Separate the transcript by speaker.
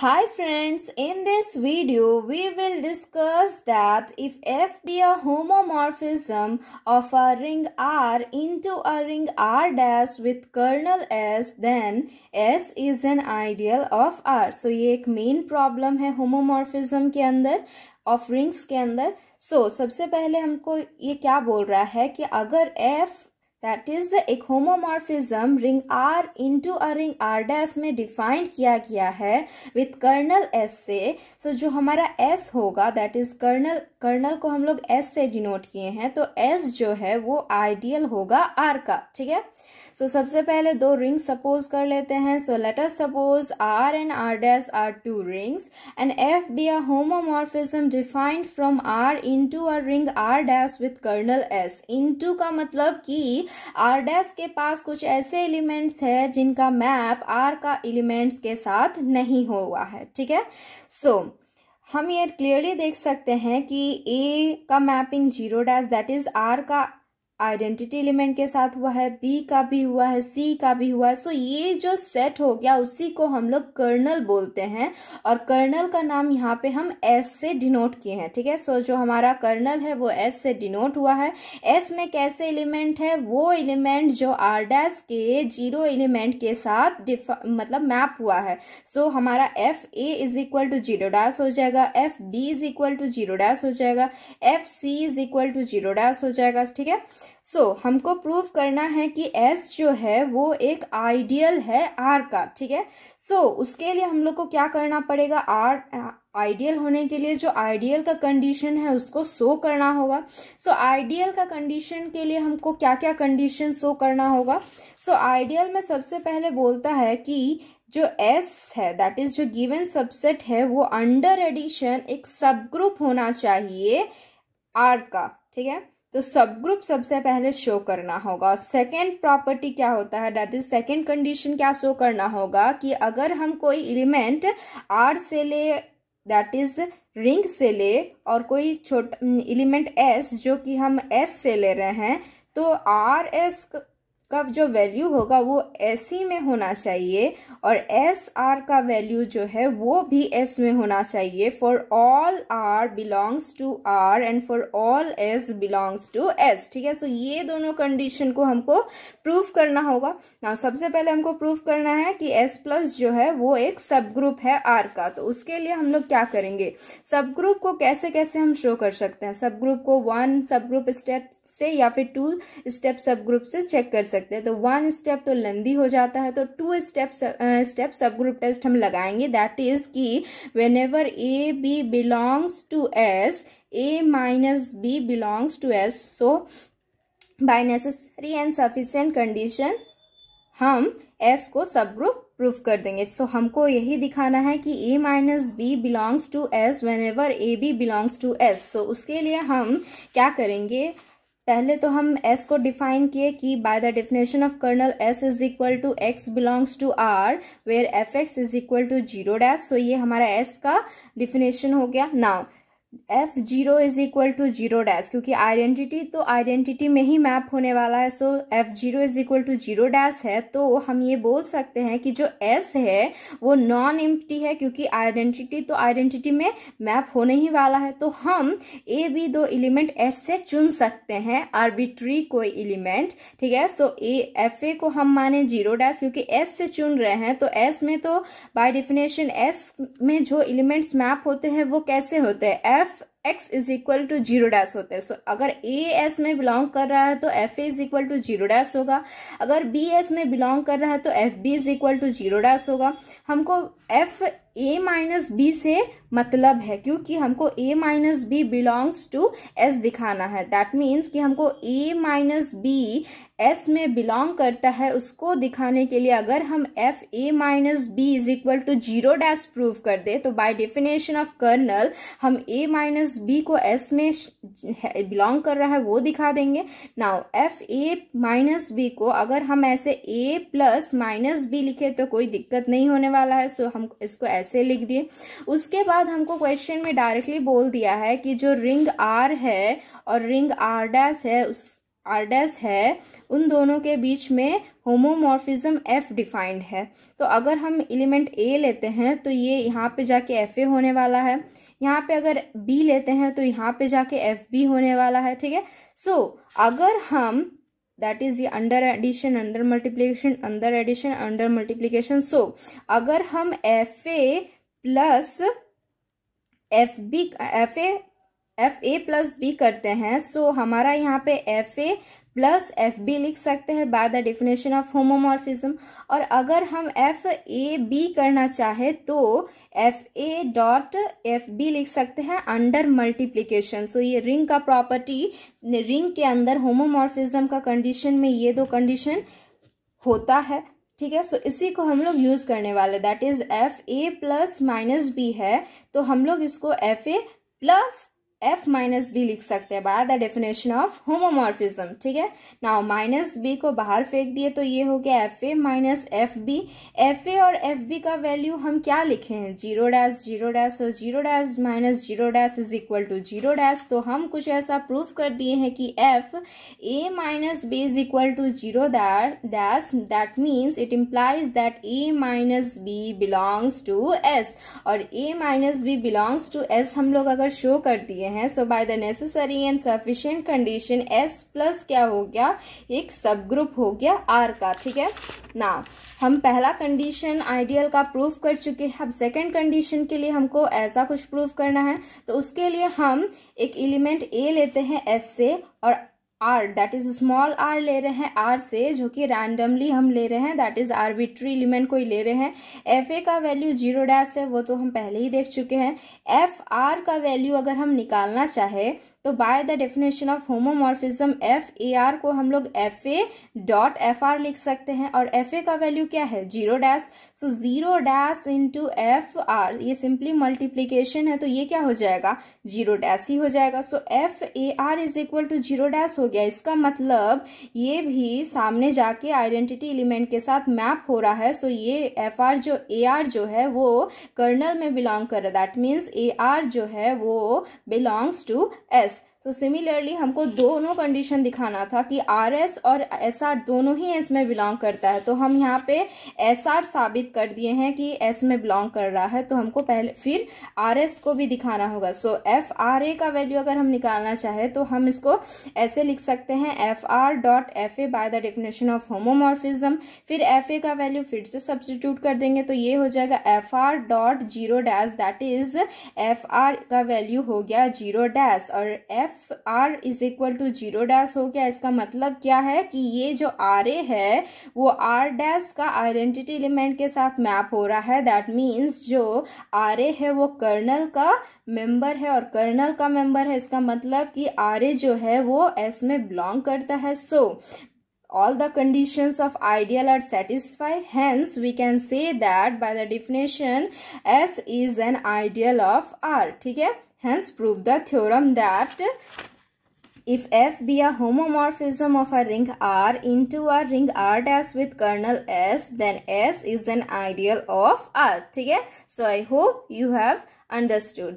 Speaker 1: Hi friends, in this video we will discuss that if f be a homomorphism of a ring R into a ring R dash with kernel S then S is an ideal of R. So ye ek main problem hai homomorphism ke andar of rings ke andar so, sabse pehle humko ye kya bol raha hai ki agar f that is एक homomorphism ring R into a ring R dash में defined किया गया है with kernel S से सो so जो हमारा S होगा that is colonel colonel को हम लोग एस से डिनोट किए हैं तो एस जो है वो आइडियल होगा आर का ठीक है सो so, सबसे पहले दो रिंग सपोज कर लेते हैं so let us suppose R and R dash R two rings and F be a homomorphism defined from R into a ring R dash with kernel S into का मतलब कि are dash के पास कुछ ऐसे elements है जिनका map are का elements के साथ नहीं हुआ है ठीक है सो so, हम ये क्लियरली देख सकते हैं कि ए का mapping zero dash that is R का आइडेंटिटी एलिमेंट के साथ हुआ है बी का भी हुआ है सी का भी हुआ है सो so ये जो सेट हो गया उसी को हम लोग कर्नल बोलते हैं और कर्नल का नाम यहाँ पे हम एस से डिनोट किए हैं ठीक है सो so जो हमारा कर्नल है वो एस से डिनोट हुआ है एस में कैसे एलिमेंट है वो एलिमेंट जो आर डैस के जीरो एलिमेंट के साथ मतलब मैप हुआ है सो so हमारा F A is equal to zero dash हो जाएगा F B is equal to zero dash हो जाएगा F C is equal to zero dash हो जाएगा ठीक है सो so, हमको प्रूव करना है कि एस जो है वो एक आइडियल है आर का ठीक है सो so, उसके लिए हम लोग को क्या करना पड़ेगा आर आइडियल uh, होने के लिए जो आइडियल का कंडीशन है उसको शो करना होगा सो so, आइडियल का कंडीशन के लिए हमको क्या क्या कंडीशन शो करना होगा सो so, आइडियल में सबसे पहले बोलता है कि जो एस है दैट इज जो गिवन सबसेट है वो अंडर एडिशन एक सब ग्रुप होना चाहिए आर का ठीक है तो सब ग्रुप सबसे पहले शो करना होगा और सेकेंड प्रॉपर्टी क्या होता है दैट इज सेकेंड कंडीशन क्या शो करना होगा कि अगर हम कोई एलिमेंट आर से ले दैट इज रिंग से ले और कोई छोटा एलिमेंट एस जो कि हम एस से ले रहे हैं तो आर एस का जो वैल्यू होगा वो एस ही e में होना चाहिए और एस आर का वैल्यू जो है वो भी एस में होना चाहिए for all r belongs to R and for all s belongs to S ठीक है सो so ये दोनों कंडीशन को हमको प्रूफ करना होगा ना सबसे पहले हमको प्रूफ करना है कि एस प्लस जो है वो एक सब ग्रुप है आर का तो उसके लिए हम लोग क्या करेंगे सब ग्रुप को कैसे कैसे हम शो कर सकते हैं सब ग्रुप को वन सब ग्रुप स्टेप से या फिर टू स्टेप सब ग्रुप से चेक कर सकते सकते हैं तो वन स्टेप तो लेंदी हो जाता है तो two step step subgroup test हम लगाएंगे दैट इज़ कि whenever a b belongs to S a minus b belongs to S so by necessary and sufficient condition हम एस को सब ग्रुप प्रूफ कर देंगे सो so, हमको यही दिखाना है कि a minus b belongs to S whenever a b belongs to S so उसके लिए हम क्या करेंगे पहले तो हम एस को डिफाइन किए कि by the definition of kernel S is equal to x belongs to R where f x is equal to zero dash so ये हमारा एस का डिफिनेशन हो गया now f zero is equal to zero dash क्योंकि आइडेंटिटी तो identity में ही मैप होने वाला है so f zero is equal to zero dash है तो हम ये बोल सकते हैं कि जो एस है वो नॉन इम्प्टी है क्योंकि आइडेंटिटी तो आइडेंटिटी में मैप होने ही वाला है तो हम ए बी दो एलिमेंट एस से चुन सकते हैं आर्बिट्री कोई एलिमेंट ठीक है सो ए एफ ए को हम माने जीरो डैश क्योंकि एस से चुन रहे हैं तो एस में तो बाई डिफिनेशन एस में जो एलिमेंट्स मैप होते हैं वो कैसे होते हैं f x is equal to zero dash होते हैं सो so, अगर ए एस में बिलोंग कर रहा है तो f A is equal to zero dash होगा अगर बी एस में बिलोंग कर रहा है तो f B is equal to zero dash होगा हमको एफ ए माइनस बी से मतलब है क्योंकि हमको a minus b belongs to S दिखाना है दैट मीन्स कि हमको ए माइनस बी एस में बिलोंग करता है उसको दिखाने के लिए अगर हम f a minus b is equal to zero dash prove कर दे तो बाय डेफिनेशन ऑफ कर्नल हम ए माइनस बी को एस में बिलोंग कर रहा है वो दिखा देंगे now f a minus b को अगर हम ऐसे ए प्लस माइनस बी लिखे तो कोई दिक्कत नहीं होने वाला है सो so हम इसको ऐसे ऐसे लिख दिए उसके बाद हमको क्वेश्चन में डायरेक्टली बोल दिया है कि जो रिंग आर है और रिंग आर डैस है उस डैस है उन दोनों के बीच में होमोमोर्फिज्म एफ डिफाइंड है तो अगर हम एलिमेंट ए लेते हैं तो ये यहाँ पे जाके एफ ए होने वाला है यहाँ पे अगर बी लेते हैं तो यहाँ पे जाके एफ बी होने वाला है ठीक है सो अगर हम दैट इज़ ये under addition under multiplication under addition under multiplication so अगर हम f a plus f b f a f a plus b करते हैं सो so, हमारा यहाँ पे f a plus f b लिख सकते हैं by the definition of homomorphism और अगर हम एफ ए बी करना चाहे तो f a dot f b लिख सकते हैं अंडर मल्टीप्लीकेशन सो ये रिंग का प्रॉपर्टी रिंग के अंदर होमोमॉर्फिज्म का कंडीशन में ये दो कंडीशन होता है ठीक है सो so, इसी को हम लोग यूज़ करने वाले that is f a plus minus b है तो हम लोग इसको f a plus f minus b लिख सकते हैं by the definition of homomorphism ठीक है नाउ माइनस बी को बाहर फेंक दिए तो ये हो गया f a minus f b f a और एफ बी का वैल्यू हम क्या लिखे हैं जीरो डैश जीरो डैश और zero dash minus zero dash is equal to zero dash तो हम कुछ ऐसा प्रूफ कर दिए हैं कि f a minus b is equal to zero dash that means it implies that a minus b belongs to S और a minus b belongs to S हम लोग अगर शो कर दिए लिए हैं so by the necessary and sufficient condition S plus क्या हो गया एक सब ग्रुप हो गया आर का ठीक है ना हम पहला कंडीशन आइडियल का प्रूफ कर चुके हैं अब सेकंड कंडीशन के लिए हमको ऐसा कुछ प्रूफ करना है तो उसके लिए हम एक एलिमेंट ए लेते हैं एस से और R that is small r ले रहे हैं आर से जो कि रैंडमली हम ले रहे हैं दैट इज आर्बिट्री एलिमेंट को ले रहे हैं एफ ए का वैल्यू जीरो डैश है वो तो हम पहले ही देख चुके हैं एफ आर का वैल्यू अगर हम निकालना चाहे तो by the definition of homomorphism f a r को हम लोग f a dot f r लिख सकते हैं और एफ ए का वैल्यू क्या है zero dash so zero dash into f r ये सिंपली मल्टीप्लीकेशन है तो ये क्या हो जाएगा जीरो डैश ही हो जाएगा so f a r is equal to zero dash हो हो गया इसका मतलब ये भी सामने जाके आइडेंटिटी एलिमेंट के साथ मैप हो रहा है सो ये एफ आर जो ए आर जो है वो कर्नल में बिलोंग कर रहा है दैट मीन्स ए आर जो है वो बिलोंग्स टू एस तो सिमिलरली हमको दोनों कंडीशन दिखाना था कि आर एस और एस आर दोनों ही एस में बिलोंग करता है तो हम यहाँ पे एस आर साबित कर दिए हैं कि एस में बिलोंग कर रहा है तो हमको पहले फिर आर एस को भी दिखाना होगा सो एफ आर ए का वैल्यू अगर हम निकालना चाहें तो हम इसको ऐसे लिख सकते हैं f r dot f a by the definition of homomorphism फिर एफ ए का वैल्यू फिर से सब्सटीट्यूट कर देंगे तो ये हो जाएगा f r dot zero dash that is f r का वैल्यू हो गया जीरो डैश और f f r is equal to zero dash हो गया इसका मतलब क्या है कि ये जो आर ए है वो आर डैश का आइडेंटिटी एलिमेंट के साथ मैप हो रहा है दैट मीन्स जो आर ए है वो कर्नल का मेंबर है और कर्नल का मेंबर है इसका मतलब कि आर ए जो है वो एस में बिलोंग करता है so so, all the conditions of ideal are satisfied hence we can say that by the definition s is an ideal of r Okay. hence prove the theorem that if f be a homomorphism of a ring r into a ring r dash with kernel s then s is an ideal of r Okay. so i hope you have understood